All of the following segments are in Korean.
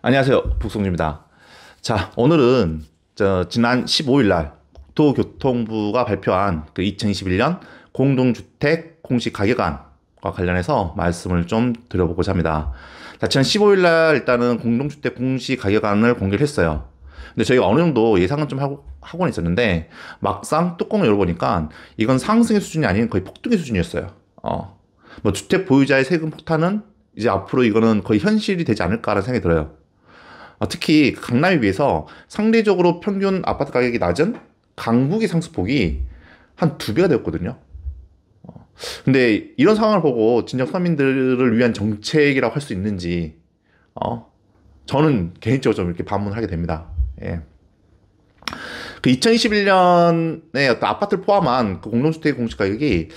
안녕하세요. 북송주입니다. 자, 오늘은 지난 15일 날 국토교통부가 발표한 그 2021년 공동주택 공시 가격안과 관련해서 말씀을 좀 드려보고자 합니다. 자, 지난 15일 날 일단은 공동주택 공시 가격안을 공개를 했어요. 근데 저희가 어느 정도 예상은 좀 하고, 하고는 있었는데 막상 뚜껑을 열어보니까 이건 상승의 수준이 아닌 거의 폭등의 수준이었어요. 어. 뭐 주택 보유자의 세금 폭탄은 이제 앞으로 이거는 거의 현실이 되지 않을까라는 생각이 들어요. 아, 특히 강남에 비해서 상대적으로 평균 아파트 가격이 낮은 강북의 상수폭이 한 두 배가 되었거든요. 어, 근데 이런 상황을 보고 진정 서민들을 위한 정책이라고 할 수 있는지, 어, 저는 개인적으로 좀 이렇게 반문을 하게 됩니다. 예. 그 2021년에 어떤 아파트를 포함한 그 공동주택 공시 가격이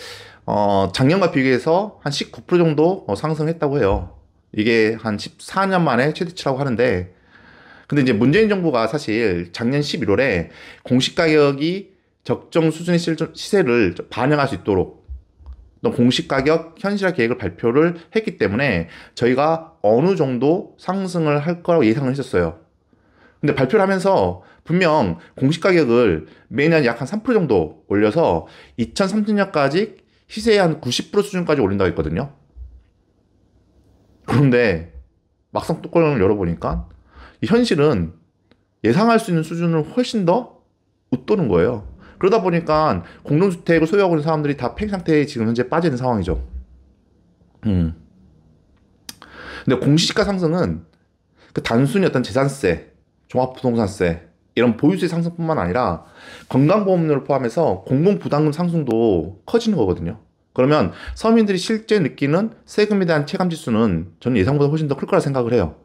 어, 작년과 비교해서 한 19% 정도 어, 상승했다고 해요. 이게 한 14년 만에 최대치라고 하는데 근데 이제 문재인 정부가 사실 작년 11월에 공시 가격이 적정 수준의 시세를 반영할 수 있도록 공시 가격 현실화 계획을 발표를 했기 때문에 저희가 어느 정도 상승을 할 거라고 예상을 했었어요. 근데 발표를 하면서 분명 공시 가격을 매년 약 한 3% 정도 올려서 2030년까지 시세의 한 90% 수준까지 올린다고 했거든요. 그런데 막상 뚜껑을 열어보니까 현실은 예상할 수 있는 수준을 훨씬 더 웃도는 거예요. 그러다 보니까 공동주택을 소유하고 있는 사람들이 다 팽 상태에 지금 현재 빠져 는 상황이죠. 음. 근데 공시지가 상승은 그 단순히 어떤 재산세, 종합부동산세 이런 보유세 상승뿐만 아니라 건강보험료를 포함해서 공공부담금 상승도 커지는 거거든요. 그러면 서민들이 실제 느끼는 세금에 대한 체감지수는 저는 예상보다 훨씬 더 클 거라 생각을 해요.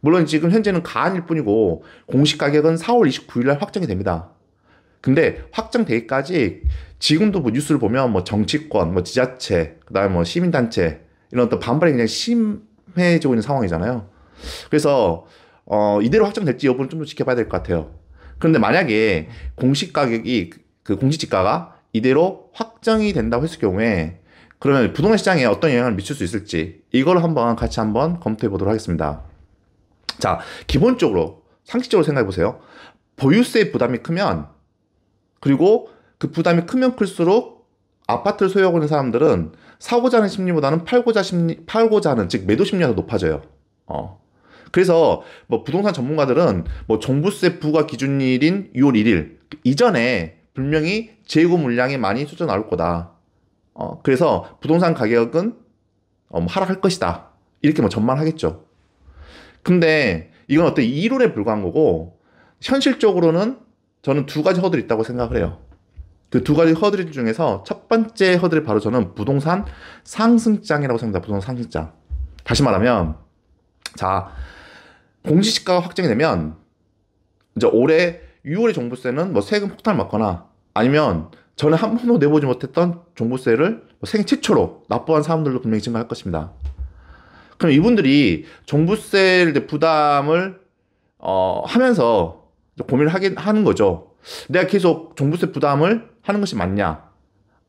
물론 지금 현재는 가한일 뿐이고 공식 가격은 4월 29일 날 확정이 됩니다. 근데 확정되기까지 지금도 뭐 뉴스를 보면 뭐 정치권, 뭐 지자체, 그다음에 뭐 시민단체 이런 어 반발이 굉장히 심해지고 있는 상황이잖아요. 그래서 어 이대로 확정될지 여부는 좀 더 지켜봐야 될 것 같아요. 그런데 만약에 공식 가격이 그, 그 공시지가가 이대로 확정이 된다고 했을 경우에 그러면 부동산 시장에 어떤 영향을 미칠 수 있을지 이걸 한번 같이 한번 검토해 보도록 하겠습니다. 자, 기본적으로 상식적으로 생각해 보세요. 보유세 부담이 크면 그리고 그 부담이 크면 클수록 아파트를 소유하고 있는 사람들은 사고자 하는 심리보다는 팔고자 심리, 팔고자 하는, 즉, 매도 심리가 더 높아져요. 어. 그래서 뭐 부동산 전문가들은 뭐 종부세 부과 기준일인 6월 1일 이전에 분명히 재고 물량이 많이 쏟아 나올 거다. 어, 그래서 부동산 가격은 어, 뭐 하락할 것이다. 이렇게 뭐 전망하겠죠. 근데 이건 어떤 이론에 불과한 거고 현실적으로는 저는 두 가지 허들이 있다고 생각을 해요. 그 두 가지 허들 중에서 첫 번째 허들이 바로 저는 부동산 상승장이라고 생각합니다. 부동산 상승장. 다시 말하면 자 공시지가가 확정이 되면 이제 올해 6월의 종부세는 뭐 세금 폭탄을 맞거나 아니면 저는 한 번도 내보지 못했던 종부세를 생애 뭐 최초로 납부한 사람들도 분명히 증가할 것입니다. 그럼 이분들이 종부세를 부담을 어, 하면서 고민을 하긴 하는 거죠. 내가 계속 종부세 부담을 하는 것이 맞냐?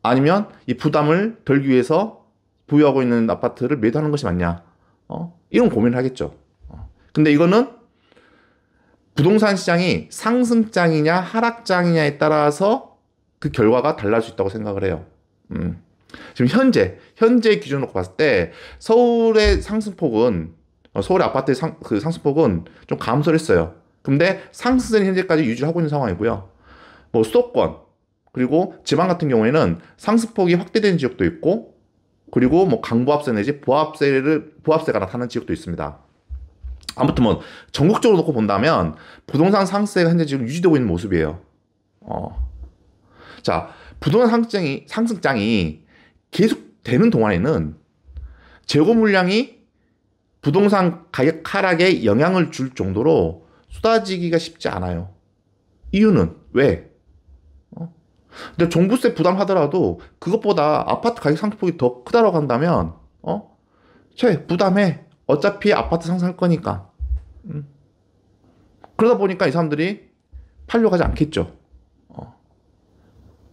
아니면 이 부담을 덜기 위해서 보유하고 있는 아파트를 매도하는 것이 맞냐? 어? 이런 고민을 하겠죠. 어. 근데 이거는 부동산 시장이 상승장이냐 하락장이냐에 따라서 그 결과가 달라질 수 있다고 생각을 해요. 음. 지금 현재 현재 기준 으로 봤을 때 서울의 상승폭은 어, 서울의 아파트의 상, 그 상승폭은 좀 감소를 했어요. 근데 상승세는 현재까지 유지하고 있는 상황이고요. 뭐 수도권 그리고 지방 같은 경우에는 상승폭이 확대된 지역도 있고 그리고 뭐 강보합세 내지 보합세를 보합세가 나타나는 지역도 있습니다. 아무튼 뭐 전국적으로 놓고 본다면 부동산 상승세가 현재 지금 유지되고 있는 모습이에요. 어. 자, 부동산 상승장이 상승장이 계속 되는 동안에는 재고 물량이 부동산 가격 하락에 영향을 줄 정도로 쏟아지기가 쉽지 않아요. 이유는 왜? 어? 근데 종부세 부담하더라도 그것보다 아파트 가격 상승폭이 더 크다라고 한다면 어? 최 부담해. 어차피 아파트 상승할 거니까. 음. 그러다 보니까 이 사람들이 팔려가지 않겠죠. 어.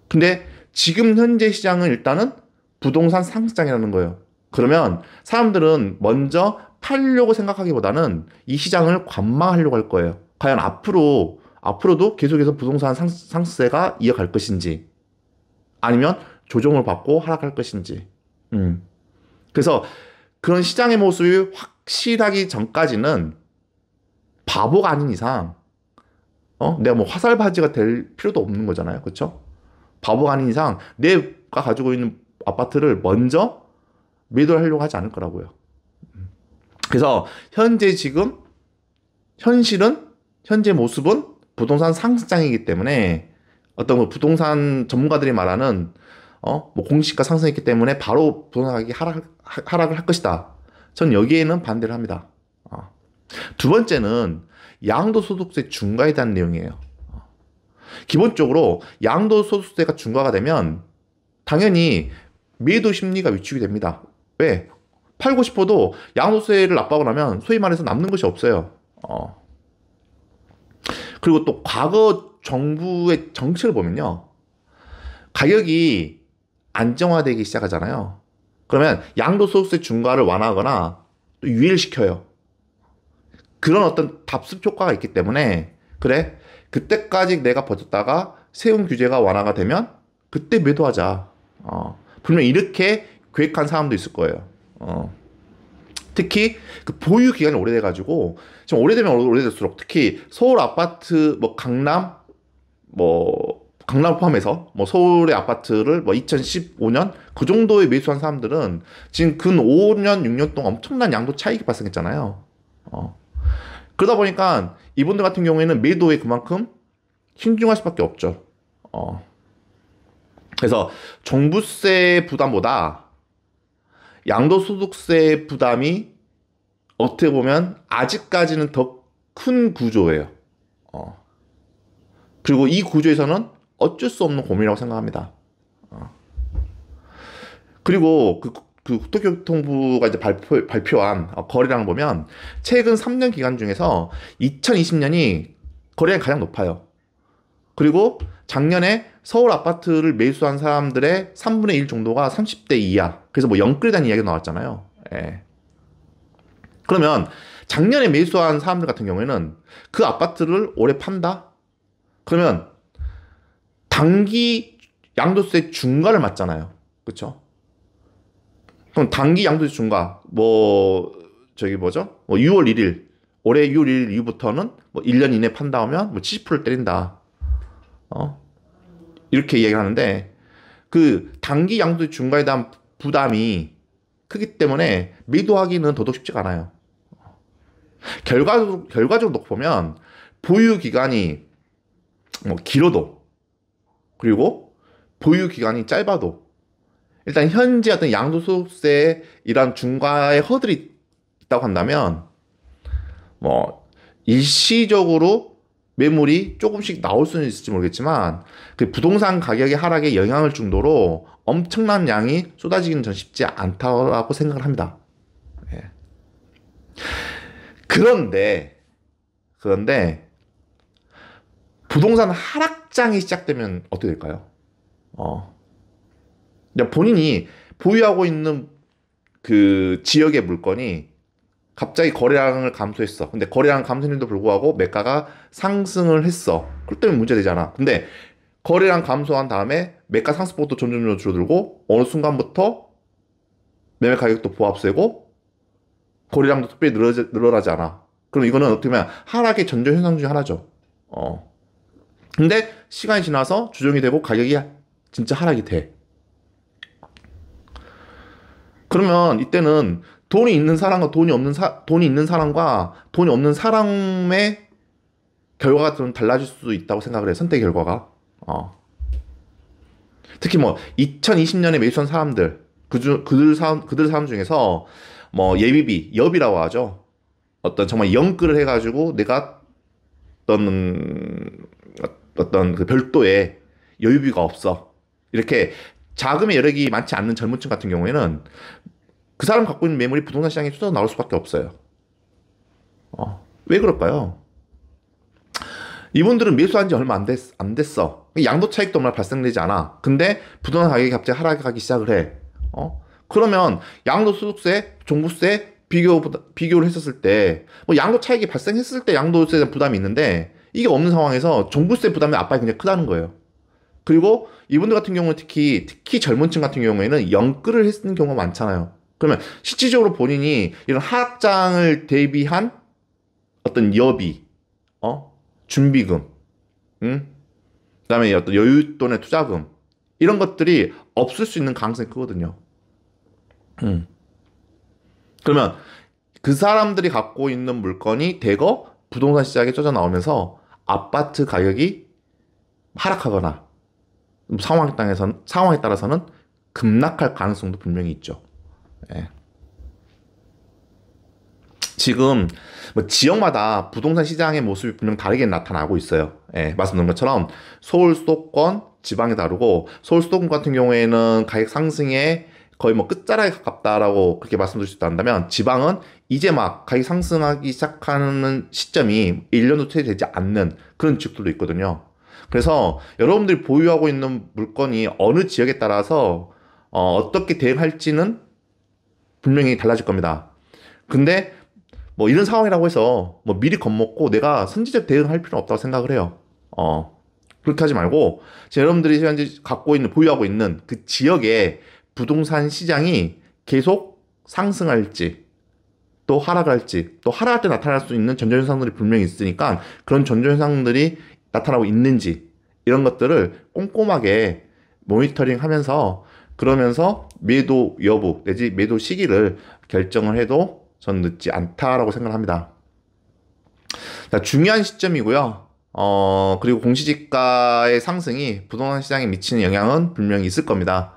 근데 지금 현재 시장은 일단은 부동산 상승장이라는 거예요. 그러면 사람들은 먼저 팔려고 생각하기보다는 이 시장을 관망하려고 할 거예요. 과연 앞으로 앞으로도 계속해서 부동산 상, 상세가 이어갈 것인지 아니면 조정을 받고 하락할 것인지. 음. 그래서 그런 시장의 모습이 확실하기 전까지는 바보가 아닌 이상 어? 내가 뭐 화살바지가 될 필요도 없는 거잖아요. 그렇죠? 바보가 아닌 이상 내가 가지고 있는 아파트를 먼저 매도 하려고 하지 않을 거라고요. 그래서 현재 지금 현실은 현재 모습은 부동산 상승장이기 때문에 어떤 뭐 부동산 전문가들이 말하는 어, 뭐 공시가 상승했기 때문에 바로 부동산 가격이 하락, 하락을 할 것이다. 전 여기에는 반대를 합니다. 어. 두 번째는 양도소득세 중과에 대한 내용이에요. 어. 기본적으로 양도소득세가 중과가 되면 당연히 매도 심리가 위축이 됩니다. 왜? 팔고 싶어도 양도세를 납부하고 나면 소위 말해서 남는 것이 없어요. 어. 그리고 또 과거 정부의 정책을 보면요. 가격이 안정화되기 시작하잖아요. 그러면 양도소득세 중과를 완화하거나 또 유일시켜요. 그런 어떤 답습 효과가 있기 때문에 그래 그때까지 내가 버텼다가 세금 규제가 완화가 되면 그때 매도하자. 어. 그러면 이렇게 계획한 사람도 있을 거예요. 어. 특히 그 보유 기간이 오래돼가지고 좀 오래되면 오래될수록 특히 서울 아파트 뭐 강남 뭐 강남 포함해서 뭐 서울의 아파트를 뭐 2015년 그 정도에 매수한 사람들은 지금 근 5년 6년 동안 엄청난 양도 차익이 발생했잖아요. 어. 그러다 보니까 이분들 같은 경우에는 매도에 그만큼 신중할 수밖에 없죠. 어. 그래서 종부세 부담보다 양도소득세 부담이 어떻게 보면 아직까지는 더 큰 구조예요. 어. 그리고 이 구조에서는 어쩔 수 없는 고민이라고 생각합니다. 어. 그리고 그, 그 국토교통부가 이제 발표, 발표한 거래량 보면 최근 3년 기간 중에서 2020년이 거래량이 가장 높아요. 그리고 작년에 서울 아파트를 매수한 사람들의 3분의 1 정도가 30대 이하. 그래서 뭐 영끌이라는 이야기가 나왔잖아요. 예. 그러면 작년에 매수한 사람들 같은 경우에는 그 아파트를 올해 판다? 그러면 단기 양도세 중과를 맞잖아요. 그렇죠? 그럼 단기 양도세 중과 뭐 저기 뭐죠? 뭐 6월 1일 올해 6월 1일 이후부터는 뭐 1년 이내 판다 하면 뭐 70%를 때린다. 어? 이렇게 얘기를 하는데 그 단기 양도 중과에 대한 부담이 크기 때문에 매도하기는 더더욱 쉽지가 않아요. 결과적으로, 결과적으로 놓고 보면 보유 기간이 뭐 길어도 그리고 보유 기간이 짧아도 일단 현재 어떤 양도소득세 에 이런 중과의 허들이 있다고 한다면 뭐 일시적으로 매물이 조금씩 나올 수는 있을지 모르겠지만 그 부동산 가격의 하락에 영향을 준 정도로 엄청난 양이 쏟아지기는 전 쉽지 않다고 생각을 합니다. 예. 그런데 그런데 부동산 하락장이 시작되면 어떻게 될까요? 어. 본인이 보유하고 있는 그 지역의 물건이 갑자기 거래량을 감소했어. 근데 거래량 감소에도 불구하고 매가가 상승을 했어. 그때문 문제 되잖아. 근데 거래량 감소한 다음에 매가 상승폭도 점점 줄어들고 어느 순간부터 매매 가격도 보합세고 거래량도 특별히 늘어, 나지 않아. 그럼 이거는 어떻게 보면 하락의 전조 현상 중 하나죠. 어. 근데 시간이 지나서 조정이 되고 가격이 진짜 하락이 돼. 그러면 이때는 돈이 있는 사람과 돈이 없는 사, 돈이 있는 사람과 돈이 없는 사람의 결과가 좀 달라질 수 있다고 생각을 해요. 선택 결과가. 어. 특히 뭐 2020년에 매수한 사람들 그중 그들 사람 그들 사람 중에서 뭐 예비비 엽이라고 하죠. 어떤 정말 연끌을 해가지고 내가 어떤 어떤 그 별도의 여유비가 없어 이렇게 자금의 여력이 많지 않는 젊은층 같은 경우에는 그 사람 갖고 있는 매물이 부동산 시장에 쏟아 나올 수밖에 없어요. 어, 왜 그럴까요? 이분들은 매수한 지 얼마 안, 됐, 안 됐어. 양도 차익도 얼마 발생되지 않아. 근데 부동산 가격이 갑자기 하락하기 시작을 해. 어? 그러면 양도 소득세, 종부세 비교, 비교를 했었을 때, 뭐 양도 차익이 발생했을 때 양도세 부담이 있는데, 이게 없는 상황에서 종부세 부담이 압박이 굉장히 크다는 거예요. 그리고 이분들 같은 경우는 특히, 특히 젊은 층 같은 경우에는 영끌을 했는 경우가 많잖아요. 그러면 실질적으로 본인이 이런 하락장을 대비한 어떤 여비, 어? 준비금, 응? 음? 그 다음에 어떤 여윳돈의 투자금, 이런 것들이 없을 수 있는 가능성이 크거든요. 음. 그러면 그 사람들이 갖고 있는 물건이 대거 부동산 시장에 쪄져 나오면서 아파트 가격이 하락하거나 상황에, 상황에 따라서는 급락할 가능성도 분명히 있죠. 예. 지금 뭐 지역마다 부동산 시장의 모습이 분명 다르게 나타나고 있어요. 예, 말씀드린 것처럼 서울 수도권, 지방이 다르고 서울 수도권 같은 경우에는 가격 상승에 거의 뭐 끝자락에 가깝다라고 그렇게 말씀드릴 수 있다면 한다 지방은 이제 막 가격 상승하기 시작하는 시점이 1년도 채 되지 않는 그런 지역들도 있거든요. 그래서 여러분들이 보유하고 있는 물건이 어느 지역에 따라서 어, 어떻게 대응할지는 분명히 달라질 겁니다. 근데 뭐 이런 상황이라고 해서 뭐 미리 겁먹고 내가 선제적 대응할 필요는 없다고 생각을 해요. 어. 그렇게 하지 말고 여러분들이 현재 갖고 있는 보유하고 있는 그 지역의 부동산 시장이 계속 상승할지 또 하락할지 또 하락할 때 나타날 수 있는 전조현상들이 분명히 있으니까 그런 전조현상들이 나타나고 있는지 이런 것들을 꼼꼼하게 모니터링 하면서 그러면서 매도 여부 내지 매도 시기를 결정을 해도 전 늦지 않다라고 생각합니다. 자, 중요한 시점이고요. 어, 그리고 공시지가의 상승이 부동산 시장에 미치는 영향은 분명히 있을 겁니다.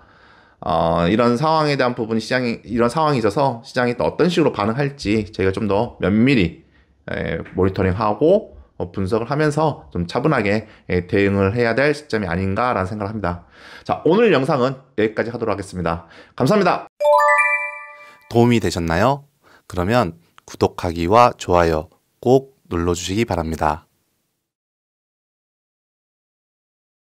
어, 이런 상황에 대한 부분이 시장이, 이런 상황이 있어서 시장이 또 어떤 식으로 반응할지 저희가 좀 더 면밀히 에, 예, 모니터링하고 어, 분석을 하면서 좀 차분하게 예, 대응을 해야 될 시점이 아닌가라는 생각을 합니다. 자, 오늘 영상은 여기까지 하도록 하겠습니다. 감사합니다. 도움이 되셨나요? 그러면 구독하기와 좋아요 꼭 눌러주시기 바랍니다.